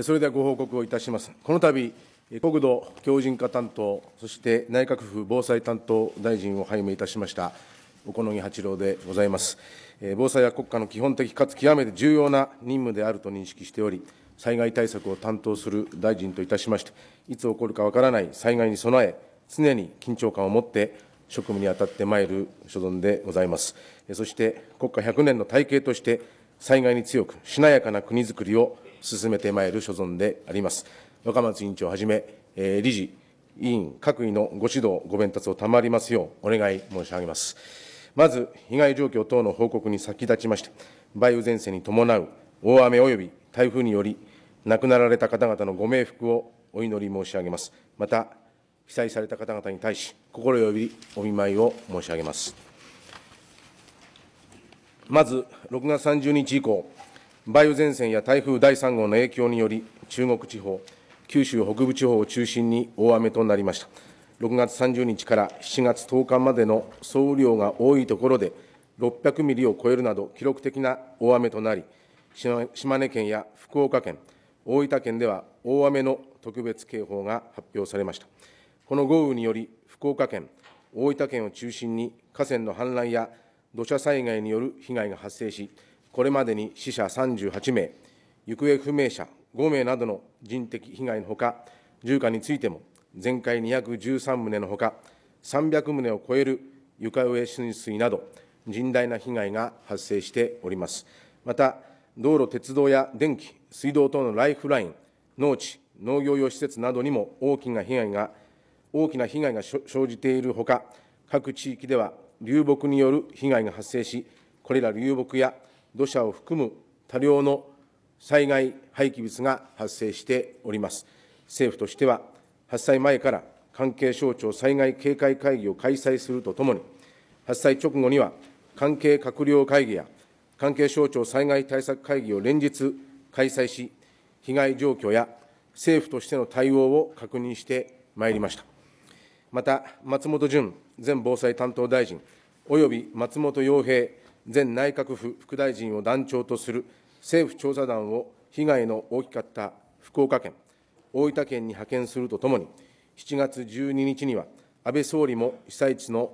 それではご報告をいたします。この度国土強靭化担当、そして内閣府防災担当大臣を拝命いたしました、小此木八郎でございます。防災は国家の基本的かつ極めて重要な任務であると認識しており、災害対策を担当する大臣といたしまして、いつ起こるかわからない災害に備え、常に緊張感を持って職務に当たってまいる所存でございます。そして国家100年の体系として、災害に強く、しなやかな国づくりを進めてまいる所存であります。若松委員長はじめ、えー、理事、委員各位のご指導、ご鞭撻を賜りますようお願い申し上げます。まず、被害状況等の報告に先立ちまして、梅雨前線に伴う大雨及び台風により、亡くなられた方々のご冥福をお祈り申し上げます。また、被災された方々に対し、心よりお見舞いを申し上げます。まず、6月30日以降、梅雨前線や台風第3号の影響により、中国地方、九州北部地方を中心に大雨となりました。6月30日から7月10日までの総雨量が多いところで、600ミリを超えるなど、記録的な大雨となり、島根県や福岡県、大分県では大雨の特別警報が発表されました。この豪雨により、福岡県、大分県を中心に河川の氾濫や土砂災害による被害が発生し、これまでに死者38名、行方不明者5名などの人的被害のほか、住家についても全壊213棟のほか、300棟を超える床上浸水など、甚大な被害が発生しております。また、道路、鉄道や電気、水道等のライフライン、農地、農業用施設などにも大きな被害が大きな被害が生じているほか、各地域では流木による被害が発生し、これら流木や土砂を含む多量の災害廃棄物が発生しております。政府としては、発災前から関係省庁災害警戒会議を開催するとともに、発災直後には関係閣僚会議や関係省庁災害対策会議を連日開催し、被害状況や政府としての対応を確認してまいりました。また、松本潤前防災担当大臣、および松本洋平前内閣府副大臣を団長とする政府調査団を被害の大きかった福岡県、大分県に派遣するとともに、7月12日には安倍総理も被災地の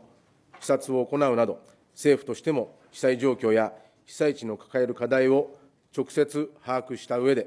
視察を行うなど、政府としても被災状況や被災地の抱える課題を直接把握した上で、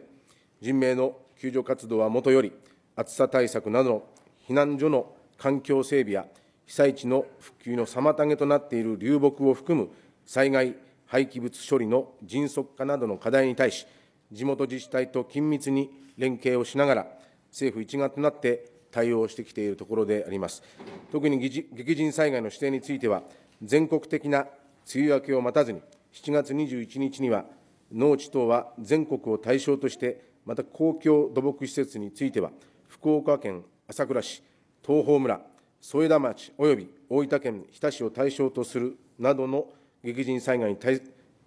人命の救助活動はもとより、暑さ対策などの避難所の環境整備や被災地の復旧の妨げとなっている流木を含む災害、廃棄物処理の迅速化などの課題に対し、地元自治体と緊密に連携をしながら、政府一丸となって対応してきているところであります。特に激甚災害の指定については、全国的な梅雨明けを待たずに、7月21日には、農地等は全国を対象として、また公共土木施設については、福岡県朝倉市、東峰村、添田町及び大分県日田市を対象とするなどの激甚災害に対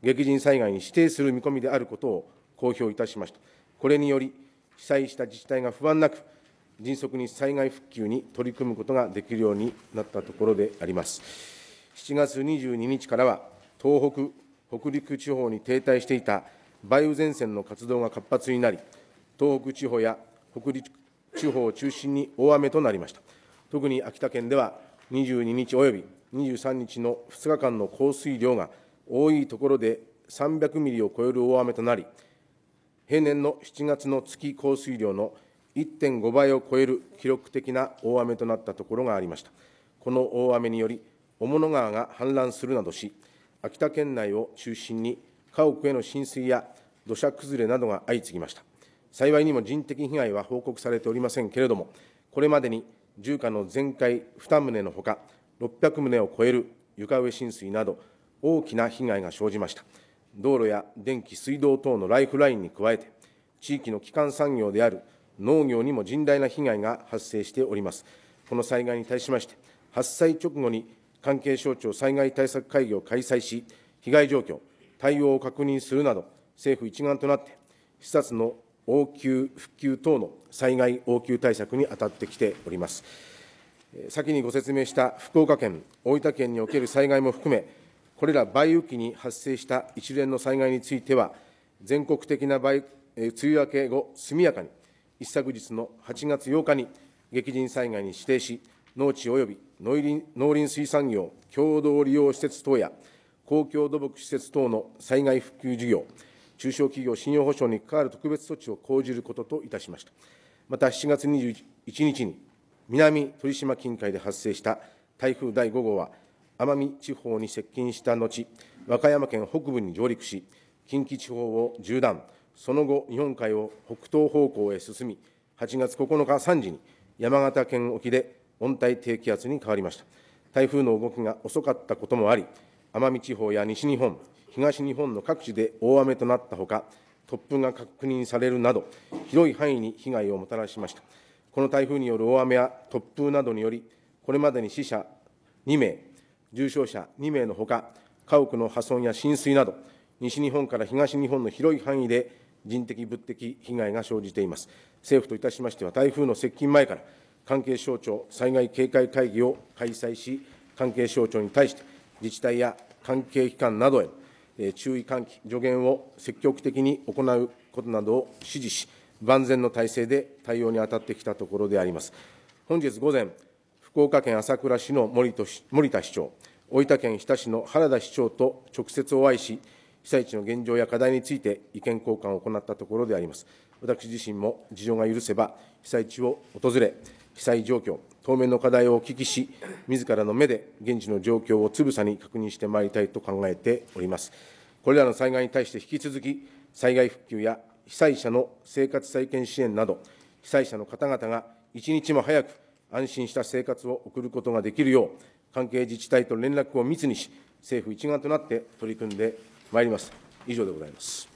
激甚災害に指定する見込みであることを公表いたしました。これにより、被災した自治体が不安なく、迅速に災害復旧に取り組むことができるようになったところであります。7月22日からは、東北、北陸地方に停滞していた梅雨前線の活動が活発になり、東北地方や北陸地方を中心に大雨となりました。特に秋田県では22日および23日の2日間の降水量が多いところで300ミリを超える大雨となり、平年の7月の月降水量の1.5倍を超える記録的な大雨となったところがありました。この大雨により、雄物川が氾濫するなどし、秋田県内を中心に家屋への浸水や土砂崩れなどが相次ぎました。幸いにも人的被害は報告されておりませんけれども、これまでに住家の全壊2棟のほか、600棟を超える床上浸水など、大きな被害が生じました。道路や電気、水道等のライフラインに加えて、地域の基幹産業である農業にも甚大な被害が発生しております。この災害に対しまして、発災直後に関係省庁災害対策会議を開催し、被害状況、対応を確認するなど、政府一丸となって、視察の応急、復旧等の災害応急対策に当たってきております。先にご説明した福岡県、大分県における災害も含め、これら梅雨期に発生した一連の災害については、全国的な梅梅雨明け後、速やかに、一昨日の8月8日に激甚災害に指定し、農地及び農林水産業共同利用施設等や公共土木施設等の災害復旧事業、中小企業信用保証に関わる特別措置を講じることといたしました。また7月21日に南鳥島近海で発生した台風第5号は、奄美地方に接近した後、和歌山県北部に上陸し、近畿地方を縦断、その後、日本海を北東方向へ進み、8月9日3時に山形県沖で温帯低気圧に変わりました。台風の動きが遅かったこともあり、奄美地方や西日本、東日本の各地で大雨となったほか、突風が確認されるなど、広い範囲に被害をもたらしました。この台風による大雨や突風などにより、これまでに死者2名、重傷者2名のほか、家屋の破損や浸水など、西日本から東日本の広い範囲で人的、物的被害が生じています。政府といたしましては、台風の接近前から、関係省庁災害警戒会議を開催し、関係省庁に対して、自治体や関係機関などへの注意喚起、助言を積極的に行うことなどを指示し、万全の体制で対応に当たってきたところであります。本日午前、福岡県朝倉市の森森田市長、大分県日田市の原田市長と直接お会いし、被災地の現状や課題について意見交換を行ったところであります。私自身も事情が許せば、被災地を訪れ、被災状況、当面の課題をお聞きし、自らの目で現地の状況をつぶさに確認してまいりたいと考えております。これらの災害に対して引き続き、災害復旧や被災者の生活再建支援など、被災者の方々が一日も早く安心した生活を送ることができるよう、関係自治体と連絡を密にし、政府一丸となって取り組んでまいります。以上でございます。